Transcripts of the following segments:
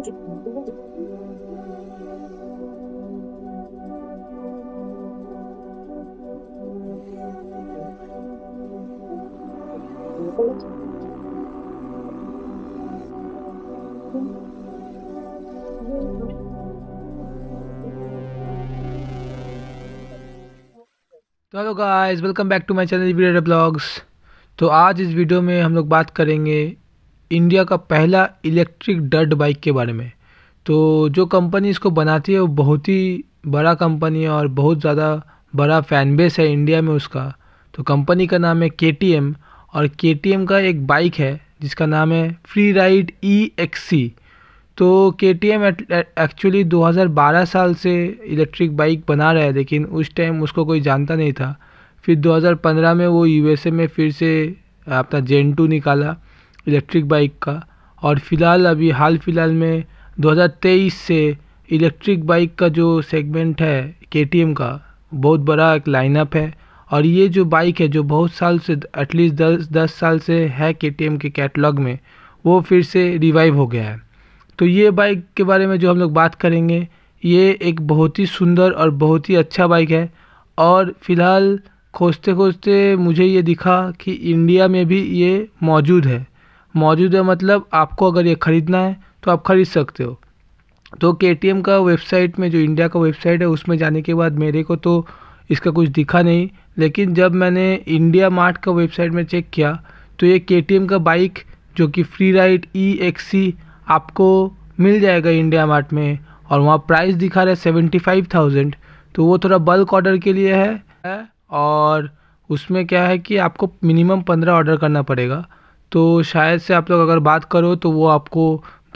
तो hello guys welcome back to my channel blogs तो आज इस वीडियो में हम लोग बात करेंगे इंडिया का पहला इलेक्ट्रिक डर्ट बाइक के बारे में तो जो कंपनी इसको बनाती है वो बहुत ही बड़ा कंपनी है और बहुत ज़्यादा बड़ा फैन बेस है इंडिया में उसका तो कंपनी का नाम है के और के का एक बाइक है जिसका नाम है free ride E e X C तो के टी एम एक्चुअली 2012 साल से इलेक्ट्रिक बाइक बना रहा है लेकिन उस टाइम उसको कोई जानता नहीं था फिर 2015 में वो यूएसए में फिर से अपना जेन टू निकाला इलेक्ट्रिक बाइक का और फ़िलहाल अभी हाल फिलहाल में 2023 से इलेक्ट्रिक बाइक का जो सेगमेंट है के का बहुत बड़ा एक लाइनअप है और ये जो बाइक है जो बहुत साल से एटलीस्ट दस दस साल से है के के कैटलॉग में वो फिर से रिवाइव हो गया है तो ये बाइक के बारे में जो हम लोग बात करेंगे ये एक बहुत ही सुंदर और बहुत ही अच्छा बाइक है और फिलहाल खोजते खोजते मुझे ये दिखा कि इंडिया में भी ये मौजूद है मौजूद है मतलब आपको अगर ये ख़रीदना है तो आप ख़रीद सकते हो तो के का वेबसाइट में जो इंडिया का वेबसाइट है उसमें जाने के बाद मेरे को तो इसका कुछ दिखा नहीं लेकिन जब मैंने इंडिया मार्ट का वेबसाइट में चेक किया तो ये के का बाइक जो कि फ्री राइड ई एक्स आपको मिल जाएगा इंडिया मार्ट में और वहाँ प्राइस दिखा रहा है सेवेंटी फाइव थाउजेंड तो वो थोड़ा बल्क ऑर्डर के लिए है और उसमें क्या है कि आपको मिनिमम पंद्रह ऑर्डर करना पड़ेगा तो शायद से आप लोग अगर बात करो तो वो आपको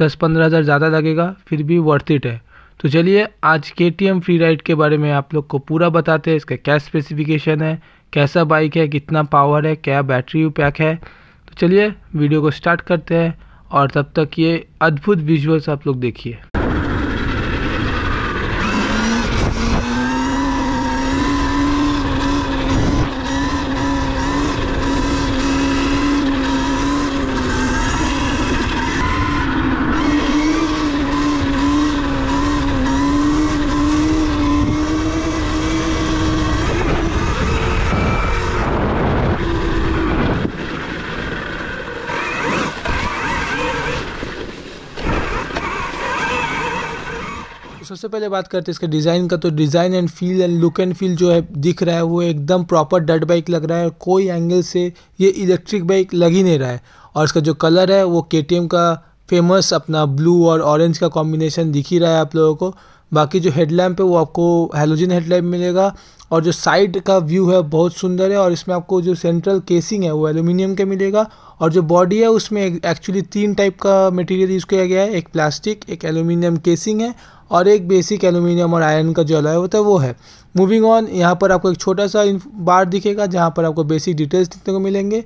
दस पंद्रह हज़ार ज़्यादा लगेगा फिर भी वर्थ इट है तो चलिए आज के टी एम फ्री राइड के बारे में आप लोग को पूरा बताते हैं इसका क्या स्पेसिफिकेशन है कैसा बाइक है कितना पावर है क्या बैटरी पैक है तो चलिए वीडियो को स्टार्ट करते हैं और तब तक ये अद्भुत विजुअल्स आप लोग देखिए तो सबसे पहले बात करते हैं इसके डिज़ाइन का तो design and feel and look and feel जो है दिख रहा है वो एकदम प्रॉपर डट बाइक लग रहा है कोई एंगल से ये इलेक्ट्रिक बाइक लग ही नहीं रहा है और इसका जो कलर है वो के का फेमस अपना ब्लू और ऑरेंज का कॉम्बिनेशन दिख ही रहा है आप लोगों को बाकी जो हेडलैम्प है वो आपको हेलोजिन हेडलैम्प मिलेगा और जो साइड का व्यू है बहुत सुंदर है और इसमें आपको जो सेंट्रल केसिंग है वो एल्यूमिनियम का मिलेगा और जो बॉडी है उसमें एक्चुअली तीन टाइप का मटेरियल यूज़ किया गया है एक प्लास्टिक एक एल्यूमिनियम केसिंग है और एक बेसिक एलुमिनियम और आयरन का जो अलॉय होता है वो है मूविंग ऑन यहाँ पर आपको एक छोटा सा बार दिखेगा जहाँ पर आपको बेसिक डिटेल्स देखने को मिलेंगे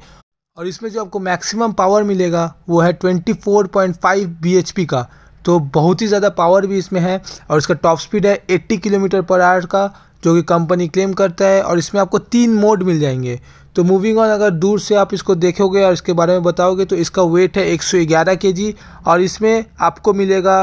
और इसमें जो आपको मैक्सिमम पावर मिलेगा वो है एच पी का तो बहुत ही ज़्यादा पावर भी इसमें है और इसका टॉप स्पीड है 80 किलोमीटर पर आवर का जो कि कंपनी क्लेम करता है और इसमें आपको तीन मोड मिल जाएंगे तो मूविंग ऑन अगर दूर से आप इसको देखोगे और इसके बारे में बताओगे तो इसका वेट है एक सौ और इसमें आपको मिलेगा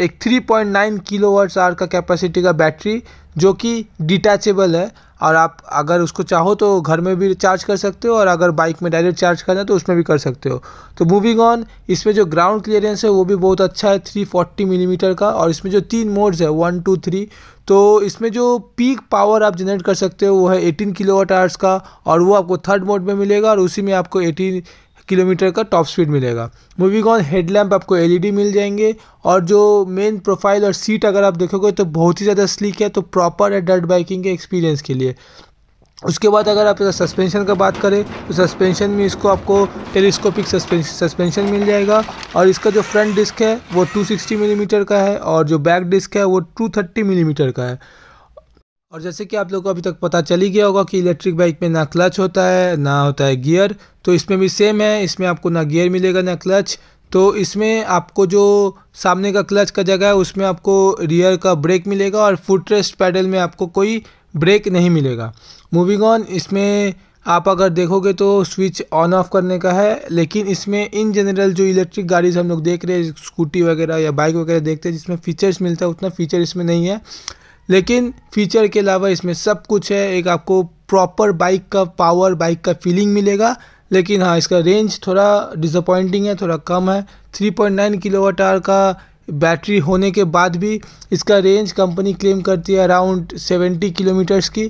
एक 3.9 किलो वर्ट्स आर का कैपेसिटी का बैटरी जो कि डिटैचेबल है और आप अगर उसको चाहो तो घर में भी चार्ज कर सकते हो और अगर बाइक में डायरेक्ट चार्ज करना है तो उसमें भी कर सकते हो तो मूविंग ऑन इसमें जो ग्राउंड क्लियरेंस है वो भी बहुत अच्छा है थ्री फोर्टी मिलीमीटर का और इसमें जो तीन मोड्स है वन टू थ्री तो इसमें जो पीक पावर आप जनरेट कर सकते हो वो है एटीन किलोवाट आवर्स का और वो आपको थर्ड मोड में मिलेगा और उसी में आपको 18 किलोमीटर का टॉप स्पीड मिलेगा मूविंग ऑन हेडलैम्प आपको एल e मिल जाएंगे और जो मेन प्रोफाइल और सीट अगर आप देखोगे तो बहुत ही ज़्यादा स्लीक है तो प्रॉपर है डर्ट बाइकिंग के एक्सपीरियंस के लिए उसके बाद अगर आप सस्पेंशन का बात करें तो सस्पेंशन में इसको आपको टेलीस्कोपिक सस्पेंशन मिल जाएगा और इसका जो फ्रंट डिस्क है वो 260 मिलीमीटर mm का है और जो बैक डिस्क है वो 230 मिलीमीटर mm का है और जैसे कि आप लोगों को अभी तक पता चल ही गया होगा कि इलेक्ट्रिक बाइक में ना क्लच होता है ना होता है गियर तो इसमें भी सेम है इसमें आपको ना गियर मिलेगा ना क्लच तो इसमें आपको जो सामने का क्लच का जगह है उसमें आपको रियर का ब्रेक मिलेगा और फुट रेस्ट पैडल में आपको कोई ब्रेक नहीं मिलेगा मूविंग ऑन इसमें आप अगर देखोगे तो स्विच ऑन ऑफ करने का है लेकिन इसमें इन जनरल जो इलेक्ट्रिक गाड़ीज हम लोग देख रहे हैं स्कूटी वगैरह या बाइक वगैरह देखते हैं जिसमें फीचर्स मिलता है उतना फीचर इसमें नहीं है लेकिन फीचर के अलावा इसमें सब कुछ है एक आपको प्रॉपर बाइक का पावर बाइक का फीलिंग मिलेगा लेकिन हाँ इसका रेंज थोड़ा डिसअपॉइंटिंग है थोड़ा कम है 3.9 किलोवाट आवर का बैटरी होने के बाद भी इसका रेंज कंपनी क्लेम करती है अराउंड 70 किलोमीटर्स की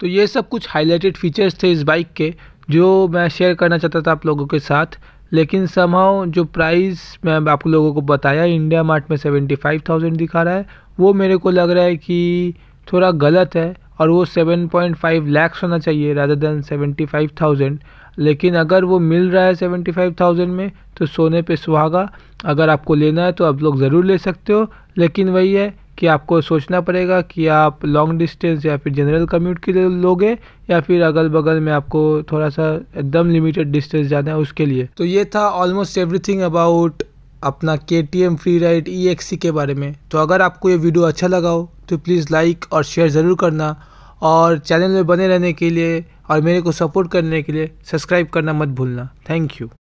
तो ये सब कुछ हाईलाइटेड फीचर्स थे इस बाइक के जो मैं शेयर करना चाहता था आप लोगों के साथ लेकिन समाव जो प्राइस मैं आप लोगों को बताया इंडिया मार्ट में सेवेंटी फाइव थाउजेंड दिखा रहा है वो मेरे को लग रहा है कि थोड़ा गलत है और वो 7.5 लैक्स होना चाहिए राधर देन 75,000 लेकिन अगर वो मिल रहा है 75,000 में तो सोने पे सुहागा अगर आपको लेना है तो आप लोग ज़रूर ले सकते हो लेकिन वही है कि आपको सोचना पड़ेगा कि आप लॉन्ग डिस्टेंस या फिर जनरल कम्यूट के लिए लोगे या फिर अगल बगल में आपको थोड़ा सा एकदम लिमिटेड डिस्टेंस जाना है उसके लिए तो ये था ऑलमोस्ट एवरीथिंग अबाउट अपना K T M free ride E X के बारे में तो अगर आपको ये वीडियो अच्छा लगा हो तो प्लीज़ लाइक और शेयर ज़रूर करना और चैनल में बने रहने के लिए और मेरे को सपोर्ट करने के लिए सब्सक्राइब करना मत भूलना थैंक यू